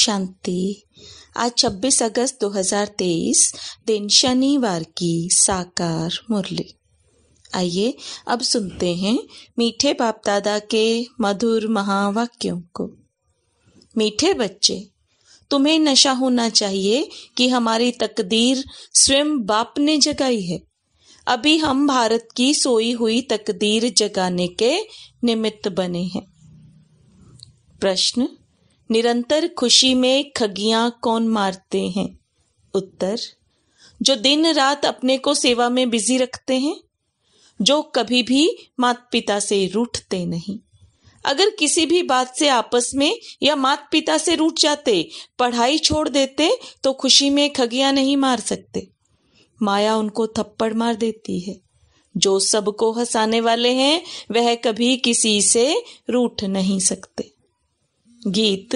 शांति आज 26 अगस्त 2023 दिन शनिवार की साकार मुरली आइए अब सुनते हैं मीठे बाप दादा के मधुर महावाक्यों को मीठे बच्चे तुम्हें नशा होना चाहिए कि हमारी तकदीर स्वयं बाप ने जगाई है अभी हम भारत की सोई हुई तकदीर जगाने के निमित्त बने हैं प्रश्न निरंतर खुशी में खगियां कौन मारते हैं उत्तर जो दिन रात अपने को सेवा में बिजी रखते हैं जो कभी भी माता पिता से रूठते नहीं अगर किसी भी बात से आपस में या मात पिता से रूठ जाते पढ़ाई छोड़ देते तो खुशी में खगिया नहीं मार सकते माया उनको थप्पड़ मार देती है जो सबको हंसाने वाले हैं वह कभी किसी से रूठ नहीं सकते गीत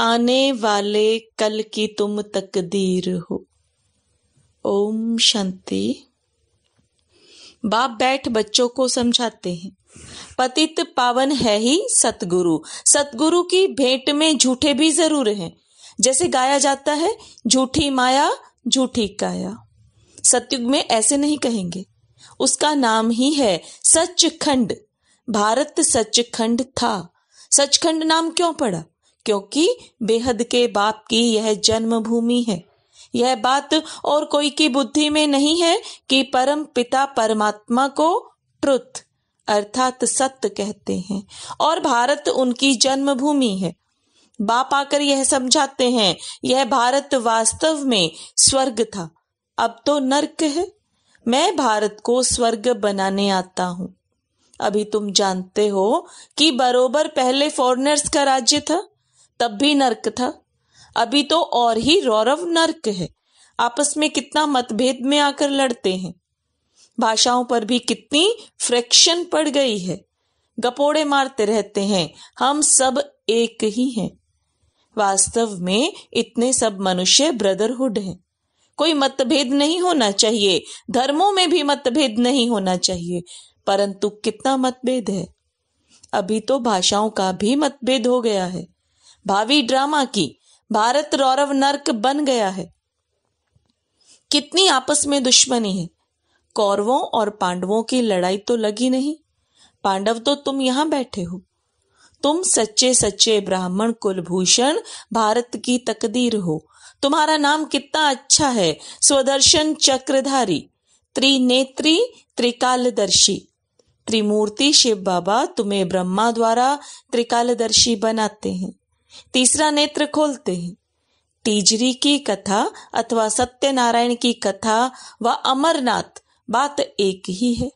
आने वाले कल की तुम तकदीर हो ओम शांति बाप बैठ बच्चों को समझाते हैं पतित पावन है ही सतगुरु सतगुरु की भेंट में झूठे भी जरूर हैं जैसे गाया जाता है झूठी माया झूठी काया सतयुग में ऐसे नहीं कहेंगे उसका नाम ही है सच खंड भारत सच खंड था सचखंड नाम क्यों पड़ा क्योंकि बेहद के बाप की यह जन्मभूमि है यह बात और कोई की बुद्धि में नहीं है कि परम पिता परमात्मा को ट्रुथ अर्थात सत्य कहते हैं और भारत उनकी जन्मभूमि है बाप आकर यह समझाते हैं यह भारत वास्तव में स्वर्ग था अब तो नर्क है मैं भारत को स्वर्ग बनाने आता हूं अभी तुम जानते हो कि बरोबर पहले फॉरनर्स का राज्य था तब भी नर्क था अभी तो और ही रौरव नर्क है आपस में कितना मतभेद में आकर लड़ते हैं भाषाओं पर भी कितनी फ्रैक्शन पड़ गई है गपोड़े मारते रहते हैं हम सब एक ही हैं वास्तव में इतने सब मनुष्य ब्रदरहुड हैं कोई मतभेद नहीं होना चाहिए धर्मों में भी मतभेद नहीं होना चाहिए परंतु कितना मतभेद है अभी तो भाषाओं का भी मतभेद हो गया है भावी ड्रामा की भारत रौरव नर्क बन गया है कितनी आपस में दुश्मनी है कौरवों और पांडवों की लड़ाई तो लगी नहीं पांडव तो तुम यहां बैठे हो तुम सच्चे सच्चे ब्राह्मण कुलभूषण भारत की तकदीर हो तुम्हारा नाम कितना अच्छा है स्वदर्शन चक्रधारी त्रिनेत्री त्रिकालदर्शी त्रिमूर्ति शिव बाबा तुम्हें ब्रह्मा द्वारा त्रिकालदर्शी बनाते हैं तीसरा नेत्र खोलते हैं तीजरी की कथा अथवा सत्यनारायण की कथा व अमरनाथ बात एक ही है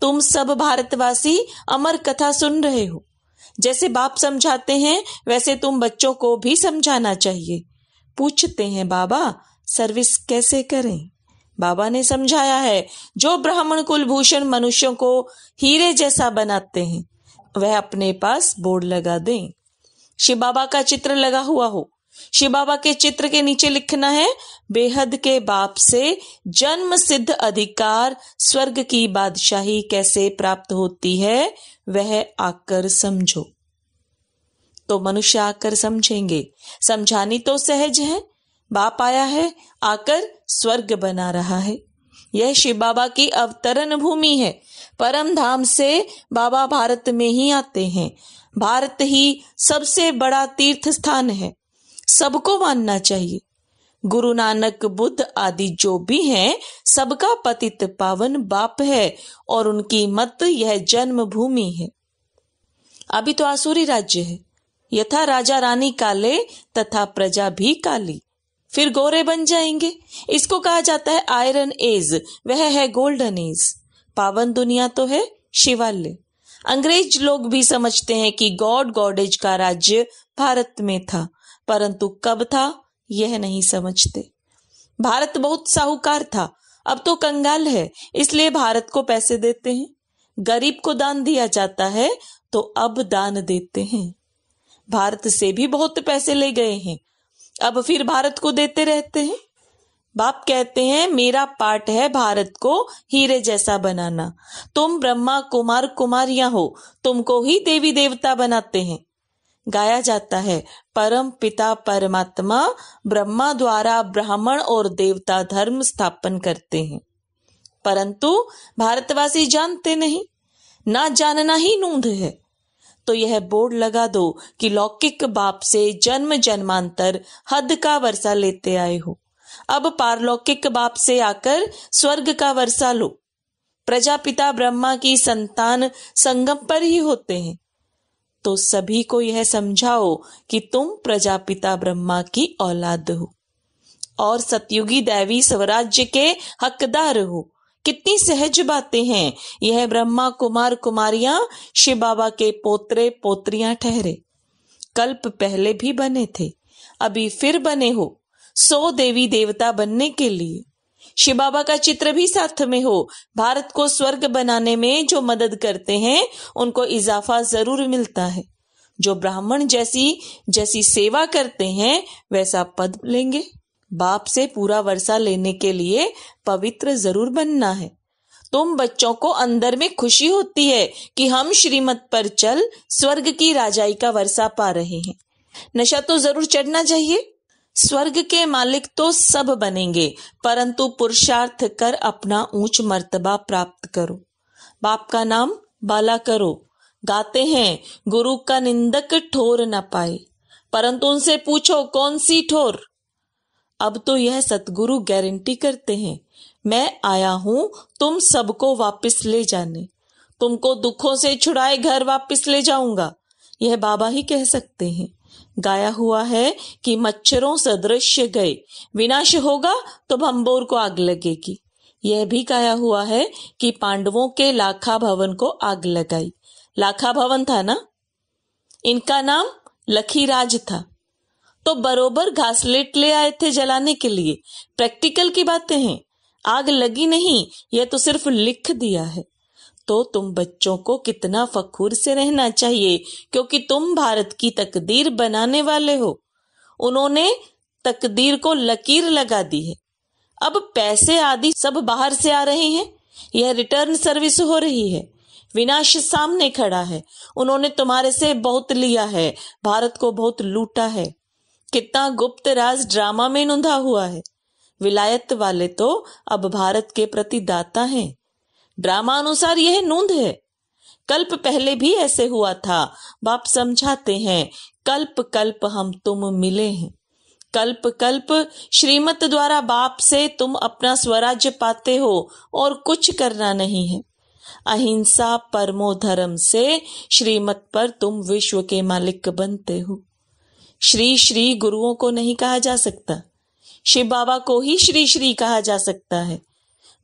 तुम सब भारतवासी अमर कथा सुन रहे हो जैसे बाप समझाते हैं वैसे तुम बच्चों को भी समझाना चाहिए पूछते हैं बाबा सर्विस कैसे करें बाबा ने समझाया है जो ब्राह्मण कुलभूषण मनुष्यों को हीरे जैसा बनाते हैं वह अपने पास बोर्ड लगा दें शिव बाबा का चित्र लगा हुआ हो शिव बाबा के चित्र के नीचे लिखना है बेहद के बाप से जन्म सिद्ध अधिकार स्वर्ग की बादशाही कैसे प्राप्त होती है वह आकर समझो तो मनुष्य आकर समझेंगे समझानी तो सहज है बाप आया है आकर स्वर्ग बना रहा है यह शिव बाबा की अवतरण भूमि है परम धाम से बाबा भारत में ही आते हैं भारत ही सबसे बड़ा तीर्थ स्थान है सबको मानना चाहिए गुरु नानक बुद्ध आदि जो भी हैं सबका पतित पावन बाप है और उनकी मत यह जन्म भूमि है अभी तो आसुरी राज्य है यथा राजा रानी काले तथा प्रजा भी काली फिर गोरे बन जाएंगे इसको कहा जाता है आयरन एज वह है गोल्डन एज पावन दुनिया तो है शिवालय अंग्रेज लोग भी समझते हैं कि गॉड गॉडेज का राज्य भारत में था परंतु कब था यह नहीं समझते भारत बहुत साहूकार था अब तो कंगाल है इसलिए भारत को पैसे देते हैं गरीब को दान दिया जाता है तो अब दान देते हैं भारत से भी बहुत पैसे ले गए हैं अब फिर भारत को देते रहते हैं बाप कहते हैं मेरा पाठ है भारत को हीरे जैसा बनाना तुम ब्रह्मा कुमार कुमारियां हो तुमको ही देवी देवता बनाते हैं गाया जाता है परम पिता परमात्मा ब्रह्मा द्वारा ब्राह्मण और देवता धर्म स्थापन करते हैं परंतु भारतवासी जानते नहीं ना जानना ही नूंध है तो यह बोर्ड लगा दो कि लौकिक बाप से जन्म जन्मांतर हद का वर्षा लेते आए हो अब पारलौकिक बाप से आकर स्वर्ग का वर्षा लो प्रजापिता ब्रह्मा की संतान संगम पर ही होते हैं तो सभी को यह समझाओ कि तुम प्रजापिता ब्रह्मा की औलाद हो और सतयुगी दैवी स्वराज्य के हकदार हो कितनी सहज बातें हैं यह ब्रह्मा कुमार कुमारियां शिव बाबा के पोत्रे पोत्रियां ठहरे कल्प पहले भी बने थे अभी फिर बने हो सौ देवी देवता बनने के लिए शिव बाबा का चित्र भी साथ में हो भारत को स्वर्ग बनाने में जो मदद करते हैं उनको इजाफा जरूर मिलता है जो ब्राह्मण जैसी जैसी सेवा करते हैं वैसा पद लेंगे बाप से पूरा वर्षा लेने के लिए पवित्र जरूर बनना है तुम बच्चों को अंदर में खुशी होती है कि हम श्रीमत पर चल स्वर्ग की राजाई का वर्षा पा रहे हैं नशा तो जरूर चढ़ना चाहिए स्वर्ग के मालिक तो सब बनेंगे परंतु पुरुषार्थ कर अपना ऊंच मर्तबा प्राप्त करो बाप का नाम बाला करो गाते हैं गुरु का निंदक ठोर न पाए परंतु उनसे पूछो कौन सी ठोर अब तो यह सतगुरु गारंटी करते हैं मैं आया हूं तुम सबको वापस ले जाने तुमको दुखों से छुड़ाए घर वापस ले जाऊंगा यह बाबा ही कह सकते हैं गाया हुआ है कि मच्छरों सदृश गए विनाश होगा तो भंबोर को आग लगेगी यह भी गाया हुआ है कि पांडवों के लाखा भवन को आग लगाई लाखा भवन था ना इनका नाम लखीराज था तो बरोबर घासलेट ले आए थे जलाने के लिए प्रैक्टिकल की बातें हैं आग लगी नहीं यह तो सिर्फ लिख दिया है तो तुम बच्चों को कितना फखूर से रहना चाहिए क्योंकि तुम भारत की तकदीर बनाने वाले हो उन्होंने तकदीर को लकीर लगा दी है अब पैसे आदि सब बाहर से आ रहे हैं यह रिटर्न सर्विस हो रही है विनाश सामने खड़ा है उन्होंने तुम्हारे से बहुत लिया है भारत को बहुत लूटा है कितना गुप्त राज ड्रामा में नुंधा हुआ है विलायत वाले तो अब भारत के प्रति दाता हैं ड्रामा अनुसार यह नूंद है कल्प पहले भी ऐसे हुआ था बाप समझाते हैं कल्प कल्प हम तुम मिले हैं कल्प कल्प श्रीमत द्वारा बाप से तुम अपना स्वराज्य पाते हो और कुछ करना नहीं है अहिंसा परमो धर्म से श्रीमत पर तुम विश्व के मालिक बनते हो श्री श्री गुरुओं को नहीं कहा जा सकता शिव बाबा को ही श्री श्री कहा जा सकता है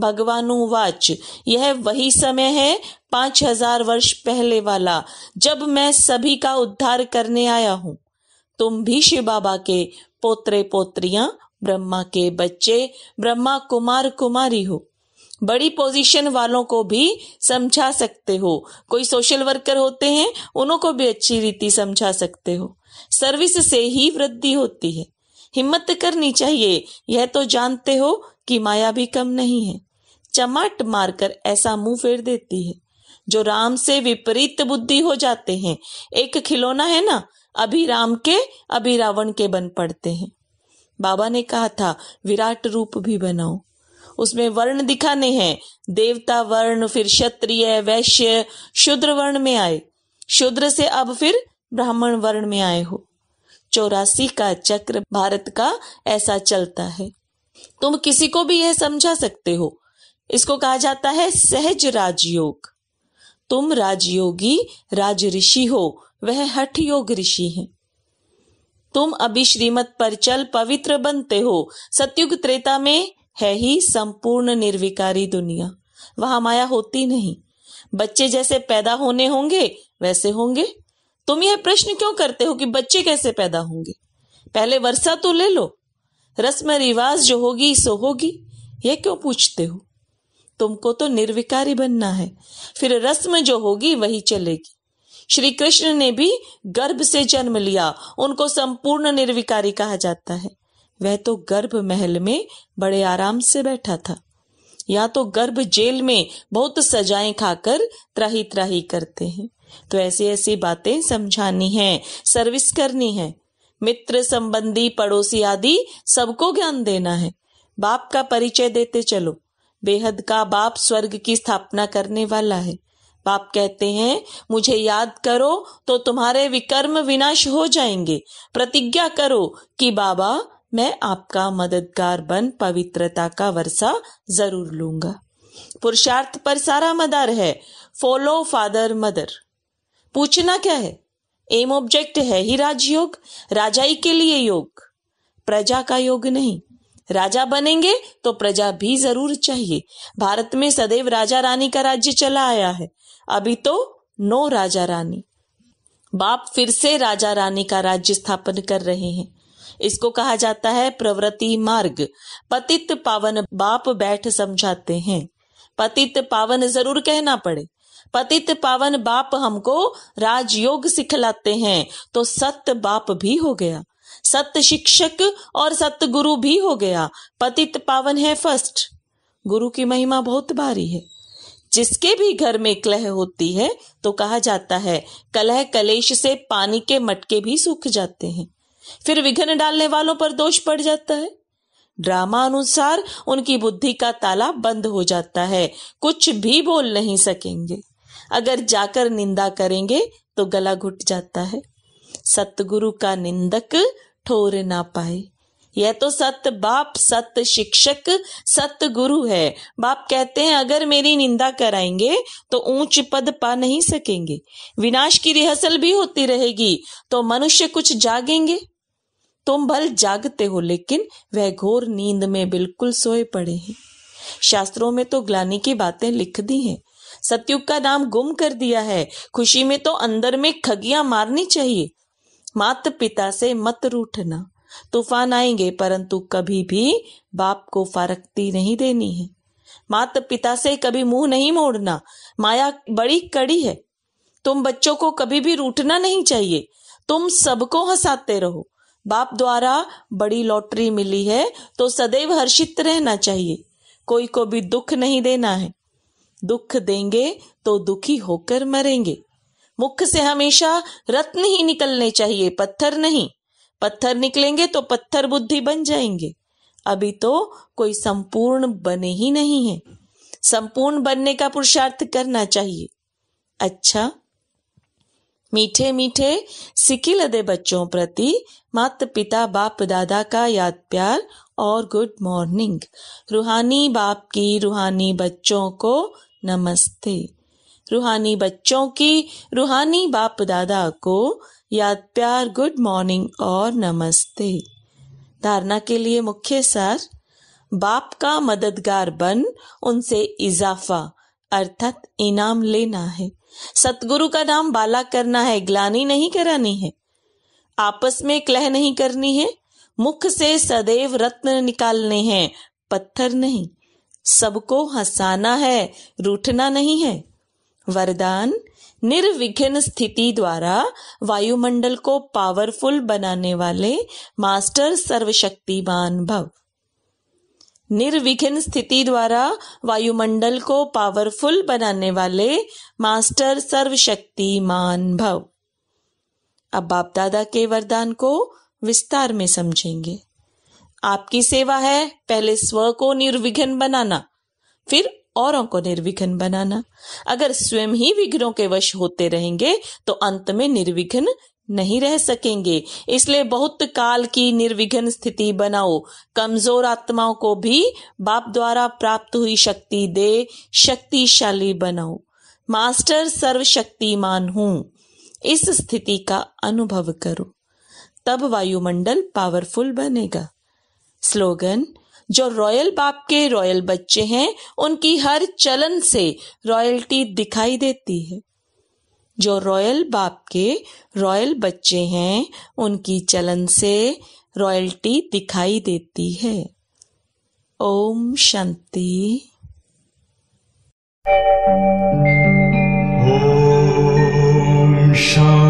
भगवानुवाच यह वही समय है पांच हजार वर्ष पहले वाला जब मैं सभी का उद्धार करने आया हूं तुम भी शिव बाबा के पोत्रे पोत्रियां ब्रह्मा के बच्चे ब्रह्मा कुमार कुमारी हो बड़ी पोजीशन वालों को भी समझा सकते हो कोई सोशल वर्कर होते हैं उनको भी अच्छी रीति समझा सकते हो सर्विस से ही वृद्धि होती है हिम्मत करनी चाहिए यह तो जानते हो कि माया भी कम नहीं है चमाट मारकर ऐसा मुंह फेर देती है जो राम से विपरीत बुद्धि हो जाते हैं एक खिलौना है ना अभी राम के अभी रावण के बन पड़ते हैं बाबा ने कहा था विराट रूप भी बनाओ उसमें वर्ण दिखाने हैं देवता वर्ण फिर क्षत्रिय वैश्य शुद्र वर्ण में आए शुद्र से अब फिर ब्राह्मण वर्ण में आए हो चौरासी का चक्र भारत का ऐसा चलता है तुम किसी को भी यह समझा सकते हो इसको कहा जाता है सहज राजयोग तुम राजयोगी राज ऋषि हो वह हठ योग ऋषि हैं तुम अभी श्रीमत पर चल पवित्र बनते हो सतयुग त्रेता में है ही संपूर्ण निर्विकारी दुनिया वहां माया होती नहीं बच्चे जैसे पैदा होने होंगे वैसे होंगे तुम यह प्रश्न क्यों करते हो कि बच्चे कैसे पैदा होंगे पहले वर्षा तो ले लो रस्म रिवाज जो होगी सो होगी यह क्यों पूछते हो तुमको तो निर्विकारी बनना है फिर रस्म जो होगी वही चलेगी श्री कृष्ण ने भी गर्भ से जन्म लिया उनको संपूर्ण निर्विकारी कहा जाता है वह तो गर्भ महल में बड़े आराम से बैठा था या तो गर्भ जेल में बहुत सजाएं खाकर त्राही त्राही करते हैं तो ऐसी ऐसी बातें समझानी है सर्विस करनी है मित्र संबंधी पड़ोसी आदि सबको ज्ञान देना है बाप का परिचय देते चलो बेहद का बाप स्वर्ग की स्थापना करने वाला है बाप कहते हैं मुझे याद करो तो तुम्हारे विकर्म विनाश हो जाएंगे प्रतिज्ञा करो कि बाबा मैं आपका मददगार बन पवित्रता का वर्षा जरूर लूंगा पुरुषार्थ पर सारा मदार है फॉलो फादर मदर पूछना क्या है एम ऑब्जेक्ट है ही राजयोग राजाई के लिए योग प्रजा का योग नहीं राजा बनेंगे तो प्रजा भी जरूर चाहिए भारत में सदैव राजा रानी का राज्य चला आया है अभी तो नो राजा रानी बाप फिर से राजा रानी का राज्य स्थापन कर रहे हैं इसको कहा जाता है प्रवृत्ति मार्ग पतित पावन बाप बैठ समझाते हैं पतित पावन जरूर कहना पड़े पतित पावन बाप हमको राजयोग सिखलाते हैं तो सत्य बाप भी हो गया सत्य शिक्षक और सत्य गुरु भी हो गया पतित पावन है फर्स्ट गुरु की महिमा बहुत भारी है जिसके भी घर में कलह होती है तो कहा जाता है कलह कलेश से पानी के मटके भी सूख जाते हैं फिर विघ्न डालने वालों पर दोष पड़ जाता है ड्रामा अनुसार उनकी बुद्धि का ताला बंद हो जाता है कुछ भी बोल नहीं सकेंगे अगर जाकर निंदा करेंगे तो गला घुट जाता है सतगुरु का निंदक ठोर ना पाए यह तो सत्य बाप सत्य शिक्षक सत्य गुरु है बाप कहते हैं अगर मेरी निंदा कराएंगे तो ऊंच पद पा नहीं सकेंगे विनाश की रिहर्सल भी होती रहेगी तो मनुष्य कुछ जागेंगे तुम भल जागते हो लेकिन वह घोर नींद में बिल्कुल सोए पड़े हैं शास्त्रों में तो ग्लानी की बातें लिख दी हैं सत्युग का नाम गुम कर दिया है खुशी में तो अंदर में खगियां मारनी चाहिए मात पिता से मत रूठना तूफान आएंगे परंतु कभी भी बाप को फारकती नहीं देनी है मात पिता से कभी मुंह नहीं मोड़ना माया बड़ी कड़ी है तुम बच्चों को कभी भी रूठना नहीं चाहिए तुम सबको हंसाते रहो बाप द्वारा बड़ी लॉटरी मिली है तो सदैव हर्षित रहना चाहिए कोई को भी दुख नहीं देना है दुख देंगे तो दुखी होकर मरेंगे मुख से हमेशा रत्न ही निकलने चाहिए पत्थर नहीं पत्थर निकलेंगे तो पत्थर बुद्धि बन जाएंगे अभी तो कोई संपूर्ण बने ही नहीं है संपूर्ण बनने का पुरुषार्थ करना चाहिए अच्छा मीठे मीठे सिकिल दे बच्चों प्रति मात पिता बाप दादा का याद प्यार और गुड मॉर्निंग रूहानी बाप की रूहानी बच्चों को नमस्ते रूहानी बच्चों की रूहानी बाप दादा को याद प्यार गुड मॉर्निंग और नमस्ते धारणा के लिए मुख्य सर बाप का मददगार बन उनसे इजाफा अर्थात इनाम लेना है सतगुरु का नाम बाला करना है ग्लानी नहीं करानी है आपस में क्लह नहीं करनी है मुख से सदैव रत्न निकालने हैं पत्थर नहीं सबको हंसाना है रूठना नहीं है वरदान निर्विघ्न स्थिति द्वारा वायुमंडल को पावरफुल बनाने वाले मास्टर सर्वशक्तिमान भव निर्विघ्न स्थिति द्वारा वायुमंडल को पावरफुल बनाने वाले मास्टर सर्वशक्तिमान भव अब बाप दादा के वरदान को विस्तार में समझेंगे आपकी सेवा है पहले स्व को निर्विघ्न बनाना फिर औरों को निर्विघ्न बनाना अगर स्वयं ही विघ्नों के वश होते रहेंगे तो अंत में निर्विघ्न नहीं रह सकेंगे इसलिए बहुत काल की निर्विघ्न स्थिति बनाओ कमजोर आत्माओं को भी बाप द्वारा प्राप्त हुई शक्ति दे शक्तिशाली बनाओ मास्टर सर्वशक्तिमान हूं इस स्थिति का अनुभव करो तब वायुमंडल पावरफुल बनेगा स्लोगन जो रॉयल बाप के रॉयल बच्चे हैं उनकी हर चलन से रॉयल्टी दिखाई देती है जो रॉयल बाप के रॉयल बच्चे हैं उनकी चलन से रॉयल्टी दिखाई देती है ओम शांति ओम शांति